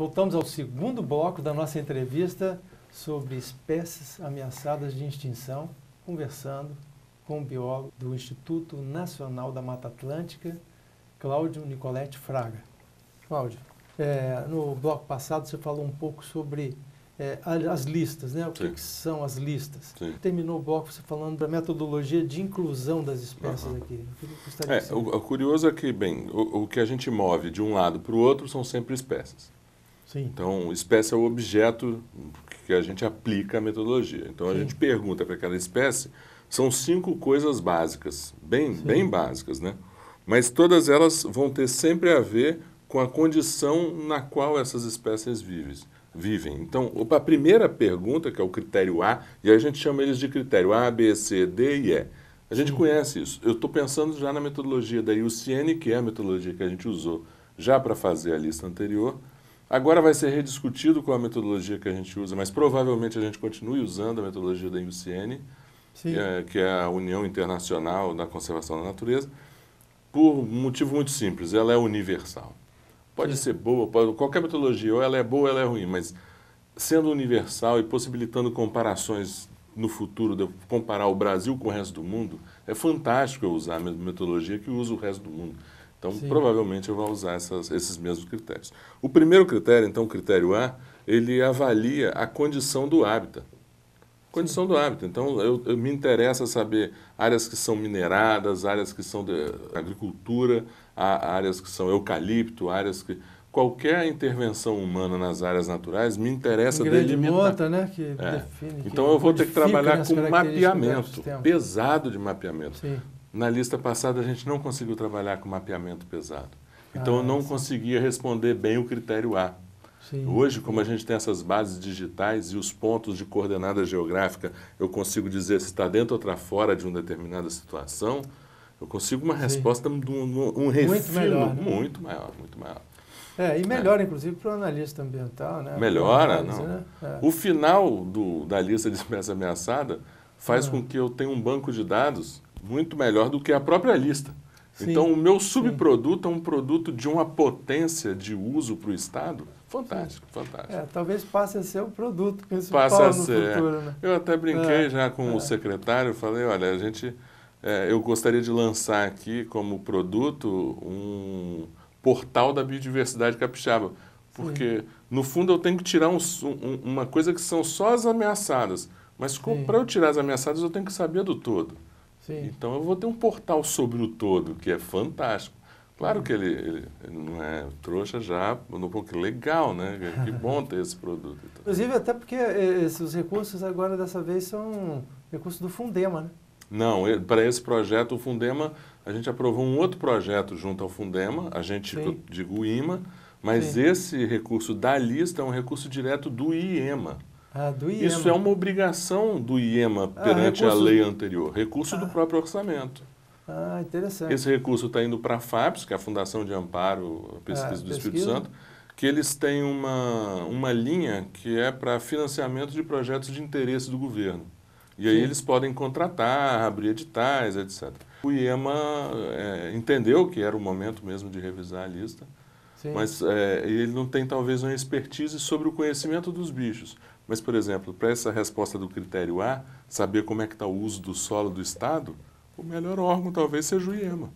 Voltamos ao segundo bloco da nossa entrevista sobre espécies ameaçadas de extinção, conversando com o biólogo do Instituto Nacional da Mata Atlântica, Cláudio Nicolete Fraga. Cláudio, é, no bloco passado você falou um pouco sobre é, as listas, né? O que, que são as listas? Sim. Terminou o bloco você falando da metodologia de inclusão das espécies uhum. aqui. O, é, o, o, curioso é que, bem, o, o que a gente move de um lado para o outro são sempre espécies. Sim. Então, espécie é o objeto que a gente aplica a metodologia. Então, Sim. a gente pergunta para aquela espécie, são cinco coisas básicas, bem, bem básicas, né? Mas todas elas vão ter sempre a ver com a condição na qual essas espécies vivem. vivem. Então, a primeira pergunta, que é o critério A, e a gente chama eles de critério A, B, C, D e E. A gente Sim. conhece isso. Eu estou pensando já na metodologia da IUCN, que é a metodologia que a gente usou já para fazer a lista anterior, Agora vai ser rediscutido qual a metodologia que a gente usa, mas provavelmente a gente continue usando a metodologia da IUCN, é, que é a União Internacional da Conservação da Natureza, por um motivo muito simples, ela é universal. Pode Sim. ser boa, pode, qualquer metodologia, ou ela é boa ou ela é ruim, mas sendo universal e possibilitando comparações no futuro, de comparar o Brasil com o resto do mundo, é fantástico eu usar a metodologia que usa o resto do mundo. Então, Sim. provavelmente eu vou usar essas, esses mesmos critérios. O primeiro critério, então, o critério A, ele avalia a condição do hábitat. Condição Sim. do hábitat. Então, eu, eu, me interessa saber áreas que são mineradas, áreas que são de agricultura, áreas que são eucalipto, áreas que. Qualquer intervenção humana nas áreas naturais me interessa desde né? Que é. define, que então, eu vou ter que trabalhar né, com mapeamento, pesado de mapeamento. Sim. Na lista passada, a gente não conseguiu trabalhar com mapeamento pesado. Então, ah, eu não sim. conseguia responder bem o critério A. Sim. Hoje, como a gente tem essas bases digitais e os pontos de coordenada geográfica, eu consigo dizer se está dentro ou está fora de uma determinada situação, eu consigo uma Sim. resposta, um, um, refino muito, melhor, né? muito maior, muito maior. É, e melhora, é. inclusive, para o analista ambiental, né? Melhora, análise, não. Né? É. O final do, da lista de espécies ameaçada faz ah. com que eu tenha um banco de dados muito melhor do que a própria lista. Sim, então, o meu subproduto sim. é um produto de uma potência de uso para o Estado fantástico, sim. fantástico. É, talvez passe a ser o produto principal Passa a ser. Futuro, é. né? Eu até brinquei é, já com é. o secretário, falei, olha, a gente, é, eu gostaria de lançar aqui como produto um portal da biodiversidade capixaba, porque no fundo eu tenho que tirar um, um, uma coisa que são só as ameaçadas, mas para eu tirar as ameaçadas eu tenho que saber do todo. Sim. Então eu vou ter um portal sobre o todo, que é fantástico. Claro que ele, ele, ele não é trouxa já, no pouco legal, né? Que bom ter esse produto. Então. Inclusive, até porque é, esses recursos agora, dessa vez, são recursos do Fundema, né? Não, para esse projeto, o Fundema, a gente aprovou um outro projeto junto ao Fundema, a gente, Sim. digo, o IMA, mas Sim. esse recurso da lista é um recurso direto do IEMA. Ah, Isso é uma obrigação do IEMA ah, perante ah, a lei anterior, recurso ah. do próprio orçamento. Ah, interessante. Esse recurso está indo para a FAPES, que é a Fundação de Amparo à ah, Pesquisa do pesquisa. Espírito Santo, que eles têm uma, uma linha que é para financiamento de projetos de interesse do governo. E Sim. aí eles podem contratar, abrir editais, etc. O IEMA é, entendeu que era o momento mesmo de revisar a lista, Sim. mas é, ele não tem talvez uma expertise sobre o conhecimento dos bichos. Mas, por exemplo, para essa resposta do critério A, saber como é que está o uso do solo do Estado, o melhor órgão talvez seja o IEMA.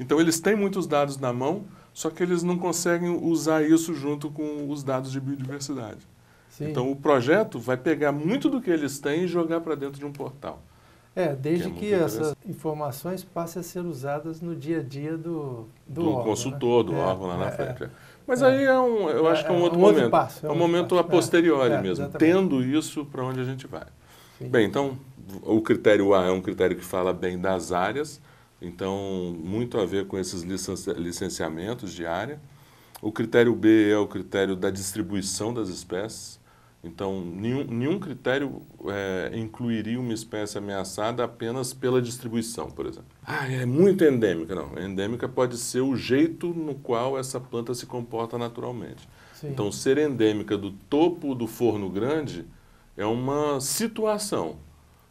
Então, eles têm muitos dados na mão, só que eles não conseguem usar isso junto com os dados de biodiversidade. Sim. Então, o projeto vai pegar muito do que eles têm e jogar para dentro de um portal. É, desde que, é que essas informações passem a ser usadas no dia a dia do, do, do órgão, né? consultor, né? do é, órgão lá é, na frente. É. É. Mas é. aí é um, eu acho que é um é, é outro, é um outro momento. Passo, é um, um momento passo. a posteriori mesmo, exatamente. tendo isso para onde a gente vai. Sim. Bem, então o critério A é um critério que fala bem das áreas, então muito a ver com esses licenciamentos de área. O critério B é o critério da distribuição das espécies. Então, nenhum, nenhum critério é, incluiria uma espécie ameaçada apenas pela distribuição, por exemplo. Ah, é muito endêmica. Não, endêmica pode ser o jeito no qual essa planta se comporta naturalmente. Sim. Então, ser endêmica do topo do forno grande é uma situação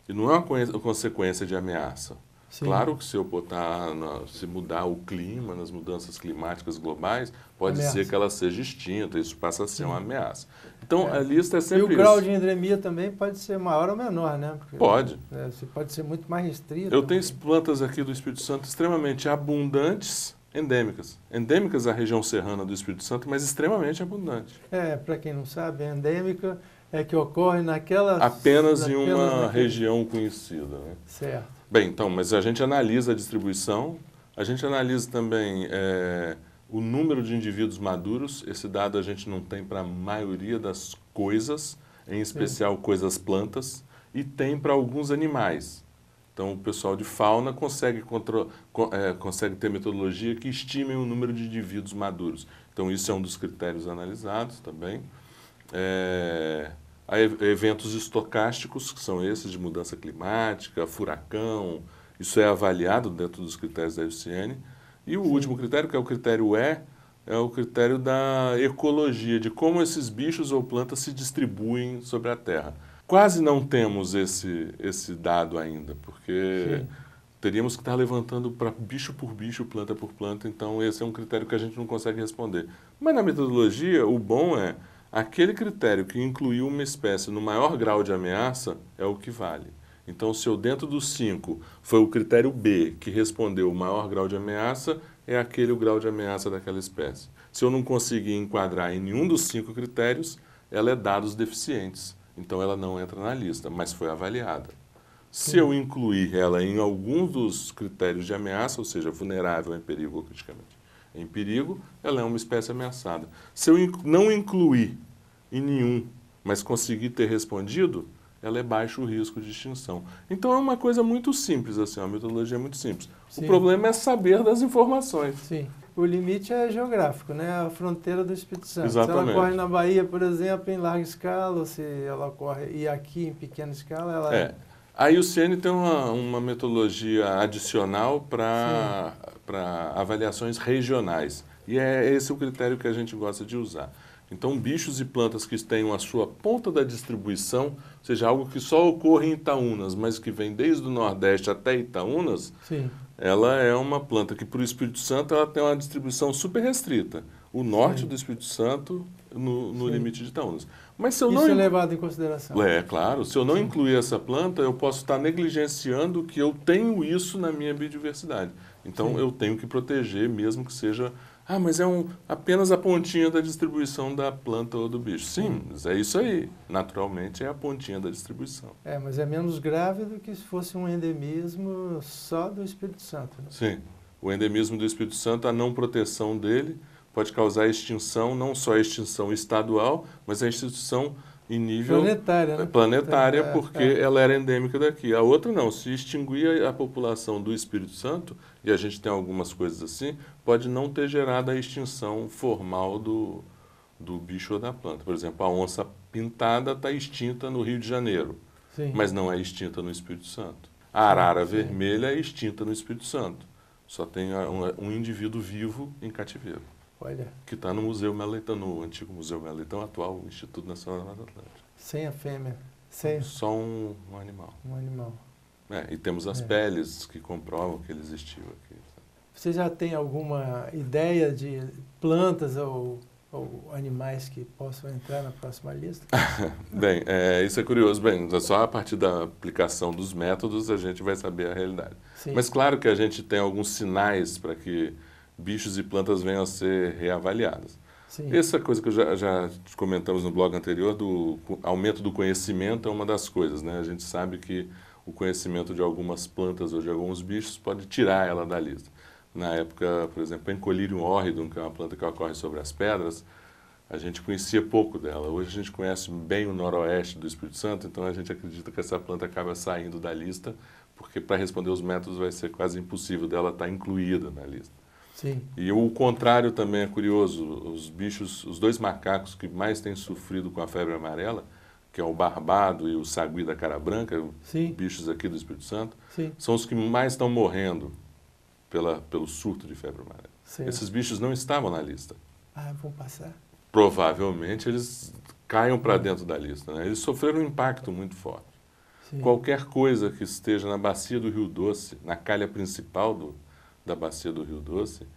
e não é uma consequência de ameaça. Sim. Claro que se eu botar, na, se mudar o clima, nas mudanças climáticas globais, pode ameaça. ser que ela seja extinta, isso passa a ser Sim. uma ameaça. Então, é. a lista é sempre E o grau isso. de endemia também pode ser maior ou menor, né? Porque, pode. É, você pode ser muito mais restrito. Eu tenho plantas aqui do Espírito Santo extremamente abundantes, endêmicas. Endêmicas à região serrana do Espírito Santo, mas extremamente abundantes. É, para quem não sabe, endêmica é que ocorre naquela... Apenas em uma naquela... região conhecida. Né? Certo. Bem, então, mas a gente analisa a distribuição, a gente analisa também... É, o número de indivíduos maduros, esse dado a gente não tem para a maioria das coisas, em é. especial é. coisas plantas, e tem para alguns animais. Então, o pessoal de fauna consegue, é, consegue ter metodologia que estimem o número de indivíduos maduros. Então, isso é um dos critérios analisados também. É, há eventos estocásticos, que são esses de mudança climática, furacão, isso é avaliado dentro dos critérios da IUCN. E o Sim. último critério, que é o critério E, é o critério da ecologia, de como esses bichos ou plantas se distribuem sobre a Terra. Quase não temos esse, esse dado ainda, porque Sim. teríamos que estar levantando para bicho por bicho, planta por planta, então esse é um critério que a gente não consegue responder. Mas na metodologia, o bom é aquele critério que incluiu uma espécie no maior grau de ameaça é o que vale. Então, se eu dentro dos cinco foi o critério B que respondeu o maior grau de ameaça, é aquele o grau de ameaça daquela espécie. Se eu não conseguir enquadrar em nenhum dos cinco critérios, ela é dados deficientes. Então, ela não entra na lista, mas foi avaliada. Se eu incluir ela em algum dos critérios de ameaça, ou seja, vulnerável, é em perigo ou criticamente em perigo, ela é uma espécie ameaçada. Se eu não incluir em nenhum, mas conseguir ter respondido, ela é baixo risco de extinção. Então é uma coisa muito simples, assim, uma metodologia é muito simples. Sim. O problema é saber das informações. Sim. O limite é geográfico, né? A fronteira do Espírito Santo. Exatamente. Se ela ocorre na Bahia, por exemplo, em larga escala, se ela ocorre e aqui em pequena escala, ela é. o CN tem uma, uma metodologia adicional para avaliações regionais. E é esse o critério que a gente gosta de usar. Então, bichos e plantas que tenham a sua ponta da distribuição, ou seja, algo que só ocorre em Itaúnas, mas que vem desde o Nordeste até Itaúnas, Sim. ela é uma planta que, para o Espírito Santo, ela tem uma distribuição super restrita. O norte Sim. do Espírito Santo no, no limite de Itaúnas. Mas se eu Isso não... é levado em consideração. É, claro. Se eu não Sim. incluir essa planta, eu posso estar negligenciando que eu tenho isso na minha biodiversidade. Então, eu tenho que proteger, mesmo que seja ah, mas é um, apenas a pontinha da distribuição da planta ou do bicho. Sim, hum. mas é isso aí. Naturalmente é a pontinha da distribuição. É, mas é menos grave do que se fosse um endemismo só do Espírito Santo. Né? Sim. O endemismo do Espírito Santo, a não proteção dele, pode causar extinção, não só a extinção estadual, mas a extinção em nível planetária, né? planetária, é, é, porque é. ela era endêmica daqui. A outra não, se extinguia a população do Espírito Santo, e a gente tem algumas coisas assim, pode não ter gerado a extinção formal do, do bicho ou da planta. Por exemplo, a onça pintada está extinta no Rio de Janeiro, Sim. mas não é extinta no Espírito Santo. A arara Sim. vermelha é extinta no Espírito Santo. Só tem um, um indivíduo vivo em cativeiro. Olha. Que está no Museu Meleitão, no antigo Museu Meleitão, atual Instituto Nacional da Mata Atlântica. Sem a fêmea. Sem... Só um, um animal. Um animal. É, e temos as é. peles que comprovam que ele existiu aqui. Você já tem alguma ideia de plantas ou, ou animais que possam entrar na próxima lista? Bem, é, isso é curioso. Bem, só a partir da aplicação dos métodos a gente vai saber a realidade. Sim. Mas claro que a gente tem alguns sinais para que bichos e plantas venham a ser reavaliadas. Sim. Essa coisa que já, já comentamos no blog anterior do aumento do conhecimento é uma das coisas, né? A gente sabe que o conhecimento de algumas plantas ou de alguns bichos pode tirar ela da lista. Na época, por exemplo, Encolirium horridum, que é uma planta que ocorre sobre as pedras, a gente conhecia pouco dela. Hoje a gente conhece bem o noroeste do Espírito Santo, então a gente acredita que essa planta acaba saindo da lista, porque para responder os métodos vai ser quase impossível dela estar tá incluída na lista. Sim. E o contrário também é curioso. Os bichos, os dois macacos que mais têm sofrido com a febre amarela, que é o barbado e o sagui da cara branca, Sim. bichos aqui do Espírito Santo, Sim. são os que mais estão morrendo pela, pelo surto de febre amarela. Esses bichos não estavam na lista. Ah, vão passar? Provavelmente eles caiam para hum. dentro da lista. Né? Eles sofreram um impacto muito forte. Sim. Qualquer coisa que esteja na bacia do Rio Doce, na calha principal do, da bacia do Rio Doce,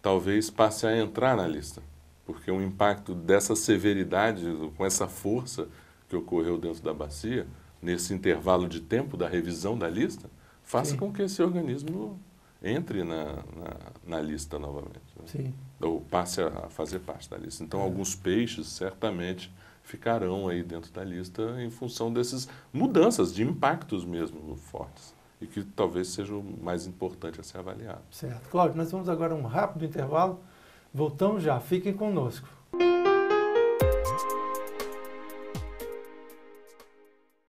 talvez passe a entrar na lista porque o impacto dessa severidade, com essa força que ocorreu dentro da bacia, nesse intervalo de tempo da revisão da lista, faça Sim. com que esse organismo entre na, na, na lista novamente. Né? Sim. Ou passe a fazer parte da lista. Então, é. alguns peixes certamente ficarão aí dentro da lista em função dessas mudanças, de impactos mesmo fortes. E que talvez seja o mais importante a ser avaliado. Certo. Cláudio, nós vamos agora a um rápido intervalo. Voltamos já, fiquem conosco.